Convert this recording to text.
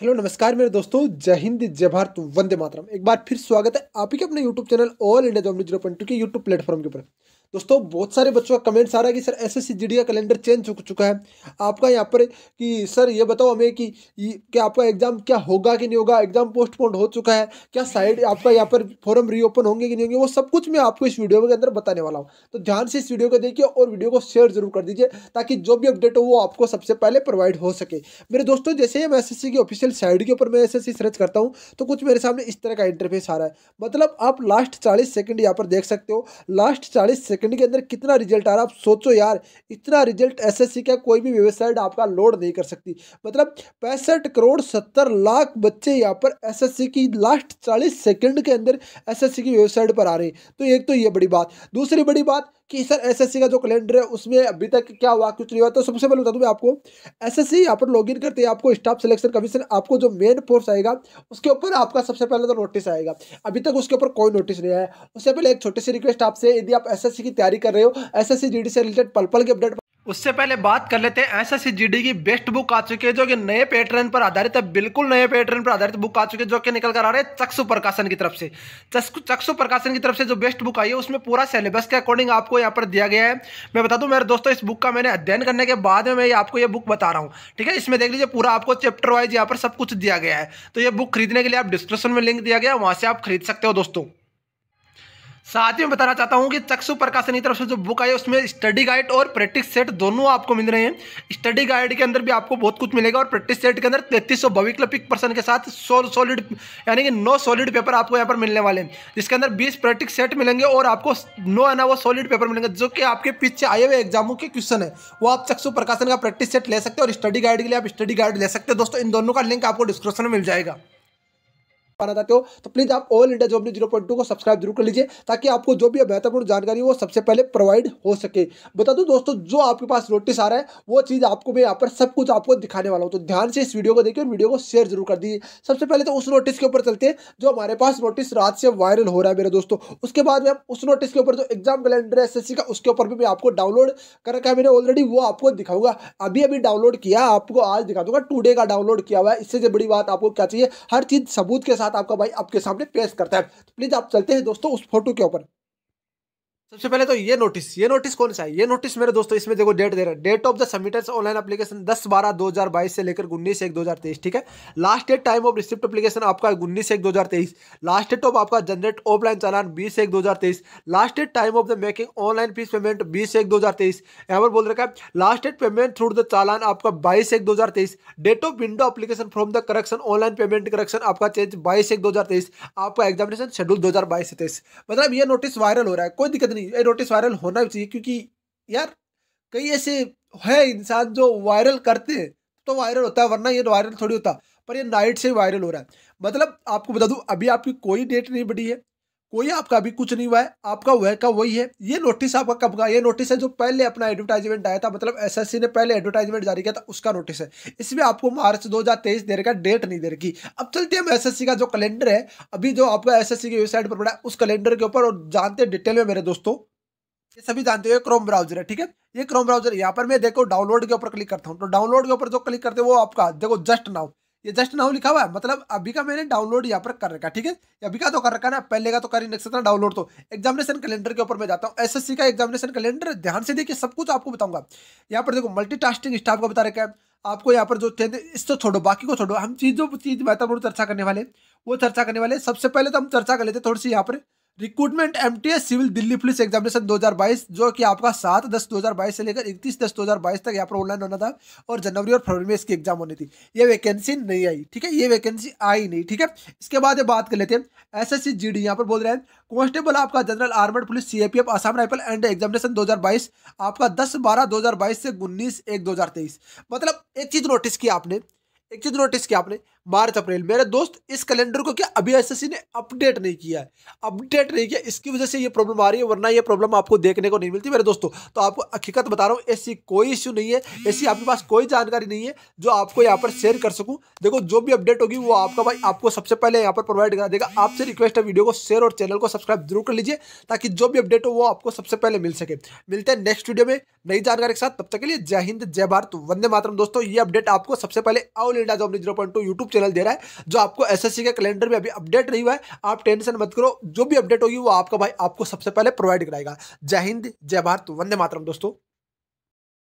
hello नमस्कार मेरे दोस्तों जय हिंद जय भारत वंदे मातरम एक बार फिर स्वागत है आप ही के अपने YouTube channel all India job zero point two के यूट्यूब प्लेटफॉर्म के ऊपर दोस्तों बहुत सारे बच्चों का कमेंट्स आ रहा है कि सर एस एस का कैलेंडर चेंज हो चुका है आपका यहाँ पर कि सर ये बताओ हमें कि क्या आपका एग्ज़ाम क्या होगा कि नहीं होगा एग्ज़ाम पोस्टपोन हो चुका है क्या साइड आपका यहाँ पर फॉरम रीओपन होंगे कि नहीं होंगे वो सब कुछ मैं आपको इस वीडियो के अंदर बताने वाला हूँ तो ध्यान से इस वीडियो को देखिए और वीडियो को शेयर जरूर कर दीजिए ताकि जो भी अपडेट हो वो आपको सबसे पहले प्रोवाइड हो सके मेरे दोस्तों जैसे ही मैं एस की ऑफिशियल साइड के ऊपर मैं एस सर्च करता हूँ तो कुछ मेरे सामने इस तरह का इंटरफेस आ रहा है मतलब आप लास्ट चालीस सेकेंड यहाँ पर देख सकते हो लास्ट चालीस सेकेंड सेकंड के अंदर कितना रिजल्ट आ रहा है आप सोचो यार इतना रिजल्ट एसएससी का कोई भी वेबसाइट आपका लोड नहीं कर सकती मतलब पैंसठ करोड़ सत्तर लाख बच्चे यहाँ पर एसएससी की लास्ट चालीस सेकेंड के अंदर एसएससी की वेबसाइट पर आ रहे हैं तो एक तो ये बड़ी बात दूसरी बड़ी बात कि सर एसएससी का जो कैलेंडर है उसमें अभी तक क्या हुआ कुछ नहीं हुआ तो सबसे पहले बता दूँ मैं आपको एसएससी यहाँ पर लॉगिन करते हैं आपको स्टाफ सिलेक्शन कमीशन आपको जो मेन फोर्स आएगा उसके ऊपर आपका सबसे पहले तो नोटिस आएगा अभी तक उसके ऊपर कोई नोटिस नहीं आया उससे पहले एक छोटी सी रिक्वेस्ट आपसे यदि आप एस की तैयारी कर रहे हो एस एस से रिलेटेड पल पल के अपडेट उससे पहले बात कर लेते हैं एस जीडी की बेस्ट बुक आ चुकी है जो कि नए पैटर्न पर आधारित है बिल्कुल नए पैटर्न पर आधारित बुक आ चुकी है जो कि निकल कर आ रहे हैं चक्षु प्रकाशन की तरफ से चक्षु प्रकाशन की तरफ से जो बेस्ट बुक आई है उसमें पूरा सिलेबस के अकॉर्डिंग आपको यहाँ पर दिया गया है मैं बता दूँ मेरे दोस्तों इस बुक का मैंने अध्ययन करने के बाद में मैं आपको ये बुक बता रहा हूँ ठीक है इसमें देख लीजिए पूरा आपको चैप्टर वाइज यहाँ पर सब कुछ दिया गया है तो ये बुक खरीदने के लिए आप डिस्क्रिप्शन में लिंक दिया गया वहाँ से आप खरीद सकते हो दोस्तों साथ ही मैं बताना चाहता हूँ कि चक्षु प्रकाशन की तरफ से जो बुक आई है उसमें स्टडी गाइड और प्रैक्टिस सेट दोनों आपको मिल रहे हैं स्टडी गाइड के अंदर भी आपको बहुत कुछ मिलेगा और प्रैक्टिस सेट के अंदर तैतीस सौ भविकल्पिक पर्सन के साथ सौ सॉलिड यानी कि नौ सॉलिड पेपर आपको यहाँ पर मिलने वाले हैं जिसके अंदर बीस प्रैक्टिस सेट मिलेंगे और आपको नो है ना वो सॉलिड पेपर मिलेंगे जो कि आपके पीछे आए हुए एग्जामों के क्वेश्चन है वो आप चक्षु प्रकाशन का प्रैक्टिस सेट ले सकते हैं और स्टडी गाइड के लिए आप स्टडी गाइड ले सकते हैं दोस्तों इन दोनों का लिंक आपको डिस्क्रिप्शन में मिल जाएगा पाना चाहते हो तो प्लीज़ आप all India job news zero point two को सब्सक्राइब जरूर कर लीजिए ताकि आपको जो भी महत्वपूर्ण जानकारी वो सबसे पहले प्रोवाइड हो सके बता दो दोस्तों जो आपके पास नोटिस आ रहा है वो चीज़ आपको मैं यहाँ पर सब कुछ आपको दिखाने वाला हूँ तो ध्यान से इस वीडियो को देखिए और वीडियो को शेयर जरूर कर दीजिए सबसे पहले तो उस नोटिस के ऊपर चलते हैं जो हमारे पास नोटिस रात से वायरल हो रहा है मेरे दोस्तों उसके बाद में उस नोटिस के ऊपर जो एग्जाम कैलेंडर है एस का उसके ऊपर भी मैं आपको डाउनलोड कर रखा है मैंने ऑलरेडी वो आपको दिखाऊंगा अभी अभी डाउनलोड किया आपको आज दिखा दूंगा टूडे का डाउनलोड किया हुआ है इससे बड़ी बात आपको क्या चाहिए हर चीज़ सबूत के साथ साथ आपका भाई आपके सामने पेश करता है तो प्लीज़ आप चलते हैं दोस्तों उस फोटो के ऊपर सबसे पहले तो ये नोटिस ये नोटिस कौन सा है ये नोटिस मेरे दोस्तों इसमें देखो डेट दे रहा है date of the submitters online application 10 बारह 2022 से लेकर उन्नीस एक 2023 ठीक है last date time of receipt application आपका उन्नीस एक 2023 लास्ट डेट ऑफ आपका जनरेट ऑफलाइन चालान बीस एक 2023 last date time of the making online fees payment बीस एक दो यहाँ पर बोल रखा है last date payment through the चालान आपका बाईस एक दो date of window application from the correction online payment correction आपका चेंज बाईस एक दो आपका एग्जामिनेशन शेड्यूल दो हजार मतलब ये नोटिस वायरल हो रहा है कोई दिक्कत नहीं ये नोटिस वायरल होना भी चाहिए क्योंकि यार कई ऐसे है इंसान जो वायरल करते हैं तो वायरल होता है वरना ये वायरल थोड़ी होता पर ये नाइट से वायरल हो रहा है मतलब आपको बता दूं अभी आपकी कोई डेट नहीं बढ़ी है कोई आपका अभी कुछ नहीं हुआ है आपका वह का वही है ये नोटिस आपका कब का ये नोटिस है जो पहले अपना एडवर्टाइजमेंट आया था मतलब एसएससी ने पहले एडवर्टाइजमेंट जारी किया था उसका नोटिस है इसमें आपको मार्च 2023 देर का डेट नहीं दे रखी अब चलते हम एसएससी का जो कैलेंडर है अभी जो आपका सी की वेबसाइट पर पड़ा है उस कैलेंडर के ऊपर और जानते हैं डिटेल में मेरे दोस्तों ये सभी जानते हो क्रोम ब्राउजर है ठीक है ये क्रोम ब्राउजर यहाँ पर मैं देखो डाउनलोड के ऊपर क्लिक करता हूँ तो डाउनलोड के ऊपर जो क्लिक करते हैं वो आपका देखो जस्ट नाउ ये जस्ट नाउ लिखा हुआ है मतलब अभी का मैंने डाउनलोड यहाँ पर कर रखा ठीक है अभी का तो कर रखा ना पहले का तो कर ही नहीं सकता डाउनलोड तो एग्जामिनेशन कैलेंडर के ऊपर मैं जाता हूँ एसएससी का एग्जामिनेशन कैलेंडर ध्यान से देखिए सब कुछ आपको बताऊंगा यहाँ पर देखो मल्टीटास्टिंग स्टाफ का बता रखा है आपको यहाँ पर जो चेंज इसको तो छोड़ो बाकी को छोड़ो हम चीज जो चीज महत्वपूर्ण चर्चा करने वाले वो चर्चा करने वाले सबसे पहले तो हम चर्चा कर लेते थोड़ी सी यहाँ पर recruitment as civil Delhi police examination 2022 जो कि आपका सात दस 2022 से लेकर 31 दस 2022 तक यहाँ पर ऑनलाइन होना था और जनवरी और फरवरी में इसकी एग्जाम होनी थी ये वैकेंसी नहीं आई ठीक है ये वैकेंसी आई नहीं ठीक है इसके बाद ये बात कर लेते हैं S S C G D यहाँ पर बोल रहे हैं कॉन्स्टेबल आपका general armed police C A P F Assam rifle and examination दो हजार बाईस आपका दस बारह दो हजार बाईस से उन्नीस एक दो हजार तेईस मतलब एक चीज़ नोटिस की आपने एक चीज़ नोटिस किया आपने मार्च अप्रैल मेरे दोस्त इस कैलेंडर को क्या अभी एस ने अपडेट नहीं किया है अपडेट नहीं किया इसकी वजह से ये प्रॉब्लम आ रही है वरना ये प्रॉब्लम आपको देखने को नहीं मिलती मेरे दोस्तों तो आपको हकीकत बता रहा हूँ ऐसी कोई इश्यू नहीं है ऐसी आपके पास कोई जानकारी नहीं है जो आपको यहाँ पर शेयर कर सकूँ देखो जो भी अपडेट होगी वो आपका भाई आपको सबसे पहले यहाँ पर प्रोवाइड करा देगा आपसे रिक्वेस्ट है वीडियो को शेयर और चैनल को सब्सक्राइब जरूर कर लीजिए ताकि जो भी अपडेट हो वो आपको सबसे पहले मिल सके मिलते हैं नेक्स्ट वीडियो में नई जानकारी के साथ तब तक के लिए जय हिंद जय भारत वंदे मातरम दोस्तों ये अपडेट आपको सबसे पहले all India job zero point two YouTube channel दे रहा है जो आपको एस का कैलेंडर में अभी अपडेट नहीं हुआ है आप टेंशन मत करो जो भी अपडेट होगी वो आपका भाई आपको सबसे पहले प्रोवाइड कराएगा जय हिंद जय भारत वंदे मातरम दोस्तों